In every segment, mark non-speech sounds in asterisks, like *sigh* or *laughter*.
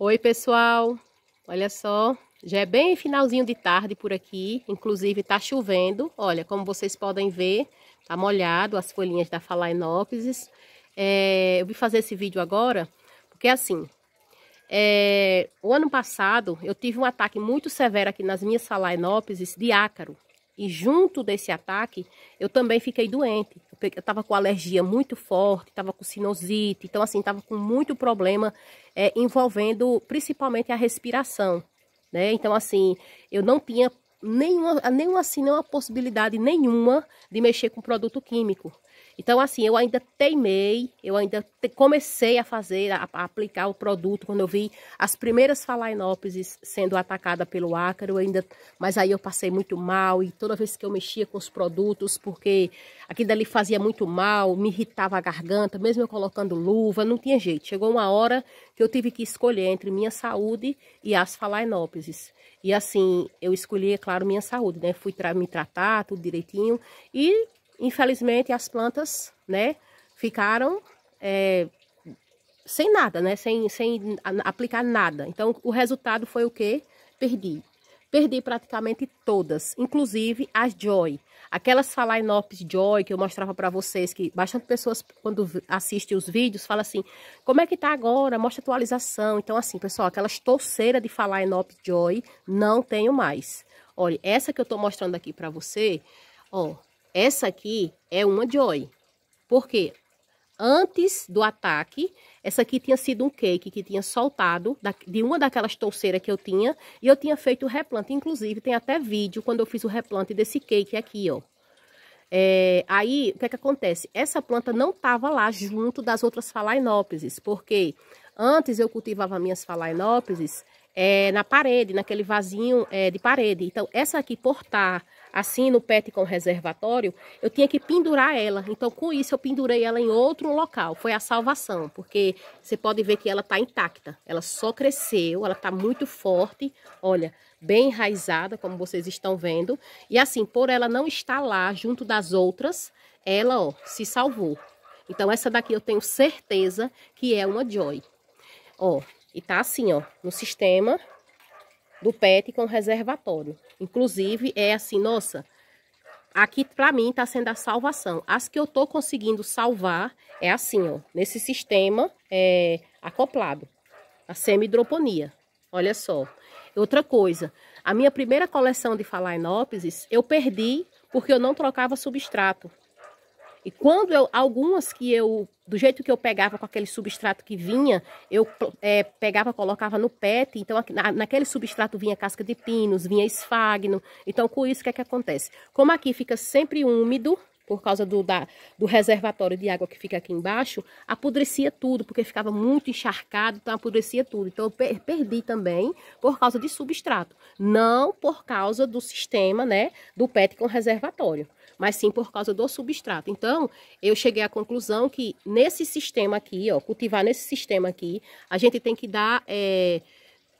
Oi, pessoal. Olha só, já é bem finalzinho de tarde por aqui, inclusive tá chovendo. Olha, como vocês podem ver, tá molhado as folhinhas da Phalaenopsis. É, eu vim fazer esse vídeo agora, porque assim, é, o ano passado eu tive um ataque muito severo aqui nas minhas Phalaenopsis de ácaro. E junto desse ataque, eu também fiquei doente. Eu estava com alergia muito forte, estava com sinusite, então assim, estava com muito problema é, envolvendo principalmente a respiração, né? Então assim, eu não tinha nenhuma, nenhuma assim, nenhuma possibilidade nenhuma de mexer com produto químico. Então, assim, eu ainda teimei, eu ainda te comecei a fazer, a, a, aplicar o produto. Quando eu vi as primeiras falainópises sendo atacada pelo ácaro, ainda, mas aí eu passei muito mal e toda vez que eu mexia com os produtos, porque aquilo ali fazia muito mal, me irritava a garganta, mesmo eu colocando luva, não tinha jeito. Chegou uma hora que eu tive que escolher entre minha saúde e as falainópises. E assim, eu escolhi, é claro, minha saúde, né? Fui tra me tratar, tudo direitinho e Infelizmente, as plantas, né, ficaram é, sem nada, né, sem, sem aplicar nada. Então, o resultado foi o quê? Perdi. Perdi praticamente todas, inclusive as Joy. Aquelas Phalaenopsis Joy que eu mostrava para vocês, que bastante pessoas, quando assistem os vídeos, falam assim, como é que tá agora? Mostra atualização. Então, assim, pessoal, aquelas torceiras de Phalaenopsis Joy, não tenho mais. Olha, essa que eu tô mostrando aqui para você, ó, essa aqui é uma Joy. Por quê? Antes do ataque, essa aqui tinha sido um cake que tinha soltado de uma daquelas touceiras que eu tinha. E eu tinha feito o replante. Inclusive, tem até vídeo quando eu fiz o replante desse cake aqui, ó. É, aí, o que é que acontece? Essa planta não estava lá junto das outras falainópises, porque antes eu cultivava minhas falainópises é, na parede, naquele vasinho é, de parede. Então, essa aqui, por estar tá assim no PET com reservatório, eu tinha que pendurar ela. Então, com isso, eu pendurei ela em outro local. Foi a salvação, porque você pode ver que ela está intacta. Ela só cresceu, ela está muito forte. Olha, bem enraizada, como vocês estão vendo. E assim, por ela não estar lá junto das outras, ela, ó, se salvou. Então, essa daqui eu tenho certeza que é uma Joy. Ó, e tá assim, ó, no sistema do PET com reservatório. Inclusive, é assim, nossa, aqui para mim está sendo a salvação. As que eu estou conseguindo salvar é assim, ó, nesse sistema é, acoplado, a semi-hidroponia. Olha só. Outra coisa, a minha primeira coleção de Phalaenopsis eu perdi porque eu não trocava substrato. E quando eu, algumas que eu, do jeito que eu pegava com aquele substrato que vinha, eu é, pegava, colocava no PET, então naquele substrato vinha casca de pinos, vinha esfagno. Então, com isso, o que é que acontece? Como aqui fica sempre úmido, por causa do, da, do reservatório de água que fica aqui embaixo, apodrecia tudo, porque ficava muito encharcado, então apodrecia tudo. Então eu perdi também por causa de substrato, não por causa do sistema, né, do PET com reservatório, mas sim por causa do substrato. Então eu cheguei à conclusão que nesse sistema aqui, ó, cultivar nesse sistema aqui, a gente tem que dar... É,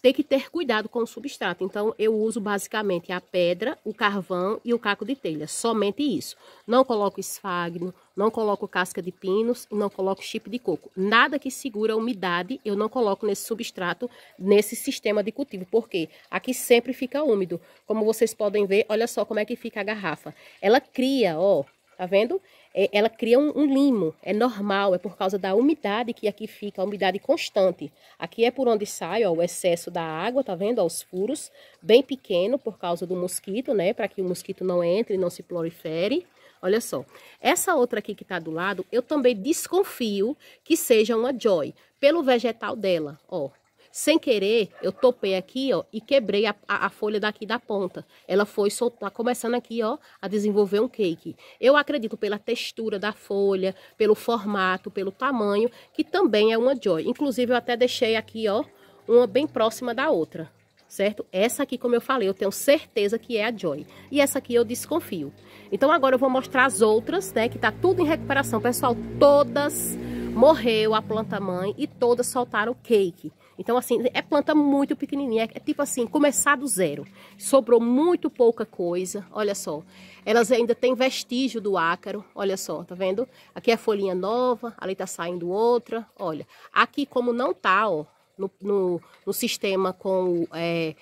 tem que ter cuidado com o substrato. Então, eu uso basicamente a pedra, o carvão e o caco de telha, somente isso. Não coloco esfagno, não coloco casca de pinos e não coloco chip de coco. Nada que segura a umidade eu não coloco nesse substrato, nesse sistema de cultivo, porque aqui sempre fica úmido. Como vocês podem ver, olha só como é que fica a garrafa. Ela cria, ó, tá vendo? é, ela cria um, um, limo, é normal, é por causa da umidade que aqui fica, a umidade constante. Aqui é por onde sai ó, o excesso da água, tá vendo? Ó, os furos, bem pequeno por causa do mosquito, né? Para que o mosquito não entre, não se prolifere. Olha só, essa outra aqui que tá do lado, eu também desconfio que seja uma Joy, pelo vegetal dela, ó. Sem querer, eu topei aqui, ó, e quebrei a, a, a folha daqui da ponta. Ela foi soltar, tá começando aqui, ó, a desenvolver um cake. Eu acredito pela textura da folha, pelo formato, pelo tamanho, que também é uma joy. Inclusive, eu até deixei aqui, ó, uma bem próxima da outra, certo? Essa aqui, como eu falei, eu tenho certeza que é a Joy. E essa aqui eu desconfio. Então agora eu vou mostrar as outras, né? Que tá tudo em recuperação. Pessoal, todas morreu a planta mãe e todas soltaram cake. Então, assim, é planta muito pequenininha, é, é tipo assim, começar do zero. Sobrou muito pouca coisa, olha só. Elas ainda têm vestígio do ácaro, olha só, tá vendo? Aqui é folhinha nova, ali tá saindo outra, olha. Aqui, como não tá, ó, no, no, no sistema com é,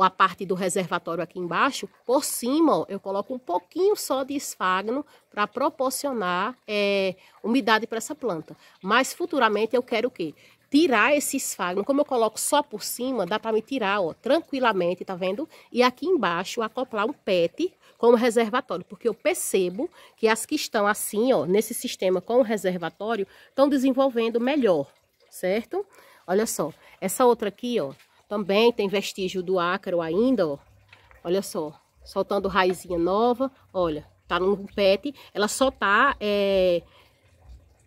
a parte do reservatório aqui embaixo, por cima, ó, eu coloco um pouquinho só de esfagno para proporcionar é, umidade para essa planta. Mas futuramente eu quero o quê? tirar esse esfagno, como eu coloco só por cima, dá para me tirar, ó, tranquilamente, tá vendo? E aqui embaixo acoplar um PET como reservatório, porque eu percebo que as que estão assim, ó, nesse sistema com reservatório, estão desenvolvendo melhor, certo? Olha só, essa outra aqui, ó, também tem vestígio do ácaro ainda, ó. Olha só, soltando raizinha nova, olha, tá num pet, ela só tá é,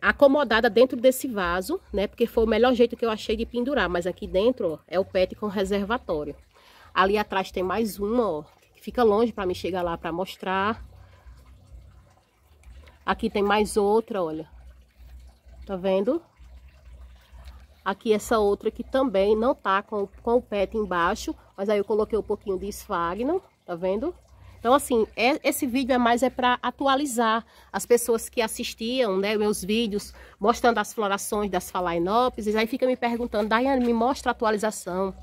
acomodada dentro desse vaso, né? Porque foi o melhor jeito que eu achei de pendurar. Mas aqui dentro, ó, é o pet com reservatório. Ali atrás tem mais uma, ó. Que fica longe para me chegar lá para mostrar. Aqui tem mais outra, olha. Tá vendo? Aqui essa outra que também não tá com, com o pet embaixo. Mas aí eu coloquei um pouquinho de esfagno, tá vendo? Então, assim, é, esse vídeo é mais é para atualizar as pessoas que assistiam, né, meus vídeos, mostrando as florações das Phalaenopsis, aí fica me perguntando, Daiane, me mostra a atualização,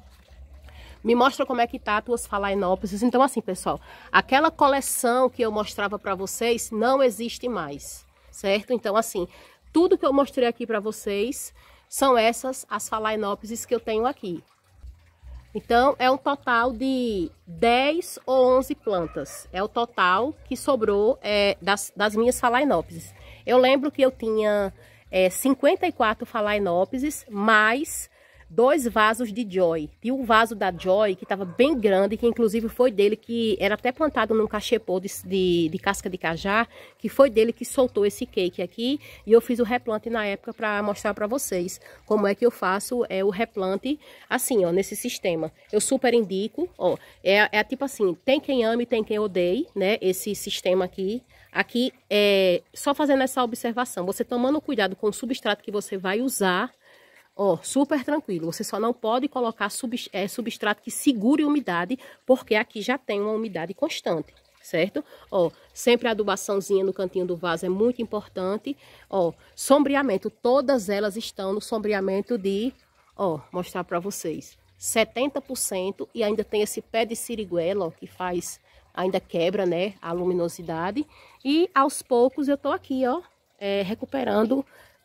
me mostra como é que tá as tuas Phalaenopsis. Então, assim, pessoal, aquela coleção que eu mostrava para vocês não existe mais, certo? Então, assim, tudo que eu mostrei aqui para vocês são essas as Phalaenopsis que eu tenho aqui. Então, é um total de 10 ou 11 plantas. É o total que sobrou é, das, das, minhas phalaenopsis. Eu lembro que eu tinha é, 54 phalaenopsis, mais dois vasos de Joy. E um vaso da Joy, que estava bem grande, que inclusive foi dele que era até plantado num cachepô de, de, de, casca de cajá, que foi dele que soltou esse cake aqui. E eu fiz o replante na época para mostrar para vocês como é que eu faço é, o replante assim, ó, nesse sistema. Eu super indico, ó, é, é tipo assim, tem quem ame, tem quem odeie, né, esse sistema aqui. Aqui, é só fazendo essa observação, você tomando cuidado com o substrato que você vai usar, Ó, super tranquilo. Você só não pode colocar é, substrato que segure umidade, porque aqui já tem uma umidade constante, certo? Ó, sempre a adubaçãozinha no cantinho do vaso é muito importante. Ó, sombreamento, todas elas estão no sombreamento de... Ó, mostrar para vocês. 70% e ainda tem esse pé de siriguela, ó, que faz... Ainda quebra, né, a luminosidade. E aos poucos eu tô aqui, ó, é, recuperando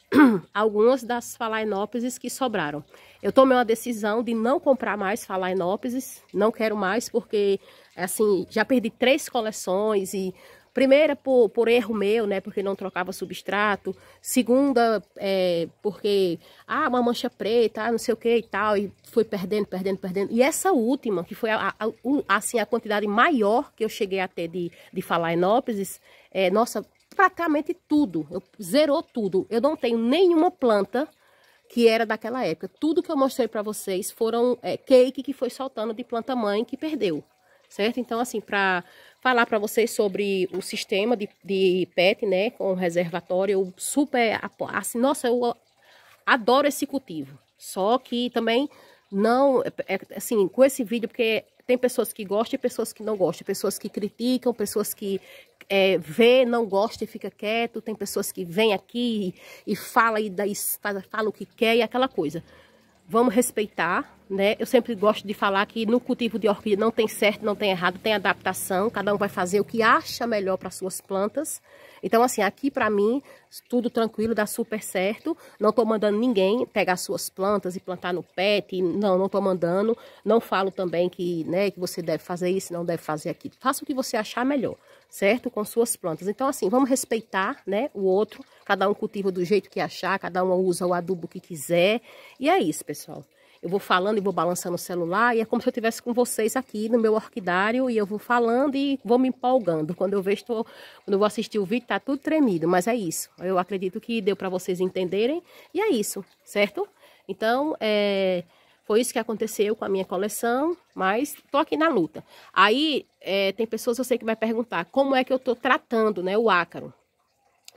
*clears throat* algumas das falainópises que sobraram. Eu tomei uma decisão de não comprar mais falainópises, não quero mais porque, assim, já perdi três coleções e... Primeira, por, por erro meu, né, porque não trocava substrato. Segunda, é, porque, ah, uma mancha preta, ah, não sei o que e tal, e foi perdendo, perdendo, perdendo. E essa última, que foi, a, a, assim, a quantidade maior que eu cheguei a ter de, de falainópises, é, nossa, praticamente tudo. Eu, zerou tudo. Eu não tenho nenhuma planta que era daquela época. Tudo que eu mostrei para vocês foram é, cake que foi soltando de planta mãe que perdeu, certo? Então, assim, para falar para vocês sobre o sistema de, de PET, né, com reservatório, eu super, assim, nossa, eu adoro esse cultivo. Só que também não, é, é, assim, com esse vídeo, porque tem pessoas que gostam e pessoas que não gostam. Pessoas que criticam, pessoas que é, vê, não gosta e fica quieto. Tem pessoas que vêm aqui e, fala e daí fala, fala o que quer e aquela coisa vamos respeitar, né? Eu sempre gosto de falar que no cultivo de orquídea não tem certo, não tem errado, tem adaptação, cada um vai fazer o que acha melhor para suas plantas. Então, assim, aqui para mim, tudo tranquilo, dá super certo. Não estou mandando ninguém pegar suas plantas e plantar no pet, não, não estou mandando. Não falo também que, né, que você deve fazer isso, não deve fazer aquilo. Faça o que você achar melhor certo? Com suas plantas. Então, assim, vamos respeitar, né, o outro. Cada um cultiva do jeito que achar, cada um usa o adubo que quiser. E é isso, pessoal. Eu vou falando e vou balançando o celular e é como se eu estivesse com vocês aqui no meu orquidário e eu vou falando e vou me empolgando. Quando eu vejo, tô, quando eu vou assistir o vídeo, tá tudo tremido, mas é isso. Eu acredito que deu para vocês entenderem e é isso, certo? Então, é... Foi isso que aconteceu com a minha coleção, mas estou aqui na luta. Aí, é, tem pessoas, eu sei que vai perguntar, como é que eu tô tratando, né, o ácaro?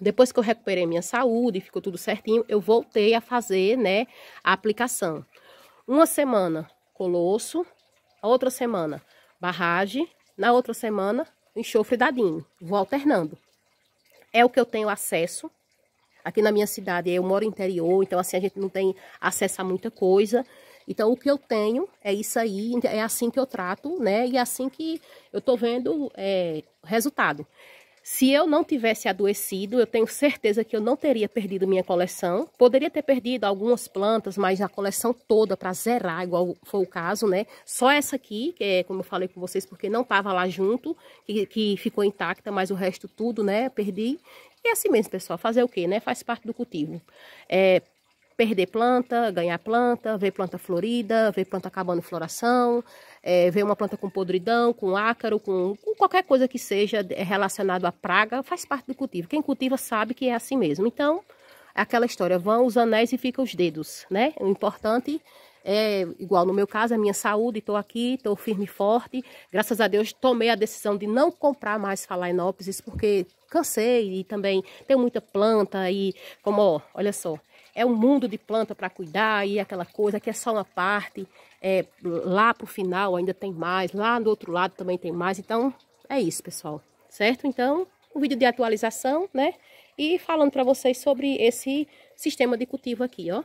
Depois que eu recuperei minha saúde, e ficou tudo certinho, eu voltei a fazer, né, a aplicação. Uma semana, colosso. A outra semana, barragem. Na outra semana, enxofre dadinho. Vou alternando. É o que eu tenho acesso, Aqui na minha cidade, eu moro interior, então assim a gente não tem acesso a muita coisa. Então, o que eu tenho é isso aí, é assim que eu trato, né? E é assim que eu tô vendo é, resultado. Se eu não tivesse adoecido, eu tenho certeza que eu não teria perdido minha coleção. Poderia ter perdido algumas plantas, mas a coleção toda para zerar, igual foi o caso, né? Só essa aqui, que é como eu falei com vocês, porque não tava lá junto, que, que ficou intacta, mas o resto tudo, né? Perdi. E é assim mesmo, pessoal, fazer o quê, né? Faz parte do cultivo. É, perder planta, ganhar planta, ver planta florida, ver planta acabando floração, é, ver uma planta com podridão, com ácaro, com, com qualquer coisa que seja é relacionado à praga, faz parte do cultivo. Quem cultiva sabe que é assim mesmo. Então, é aquela história, vão os anéis e ficam os dedos, né? O importante é, igual no meu caso, a minha saúde, estou aqui, estou firme e forte. Graças a Deus, tomei a decisão de não comprar mais Phalaenopsis, porque cansei e também tenho muita planta e como, ó, olha só, é um mundo de planta para cuidar e aquela coisa, que é só uma parte, é, lá para o final ainda tem mais, lá do outro lado também tem mais, então é isso, pessoal, certo? Então, um vídeo de atualização, né? E falando para vocês sobre esse sistema de cultivo aqui, ó.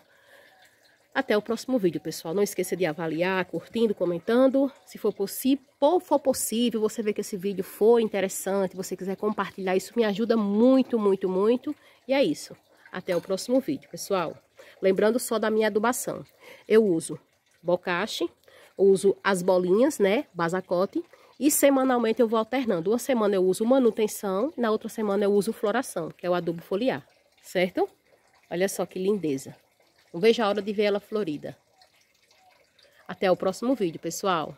Até o próximo vídeo, pessoal. Não esqueça de avaliar, curtindo, comentando. Se for, possi for possível, você vê que esse vídeo foi interessante, você quiser compartilhar, isso me ajuda muito, muito, muito. E é isso. Até o próximo vídeo, pessoal. Lembrando só da minha adubação. Eu uso bocache, uso as bolinhas, né, basacote, e semanalmente eu vou alternando. Uma semana eu uso manutenção, na outra semana eu uso floração, que é o adubo foliar, certo? Olha só que lindeza. Não vejo a hora de ver ela florida. Até o próximo vídeo, pessoal.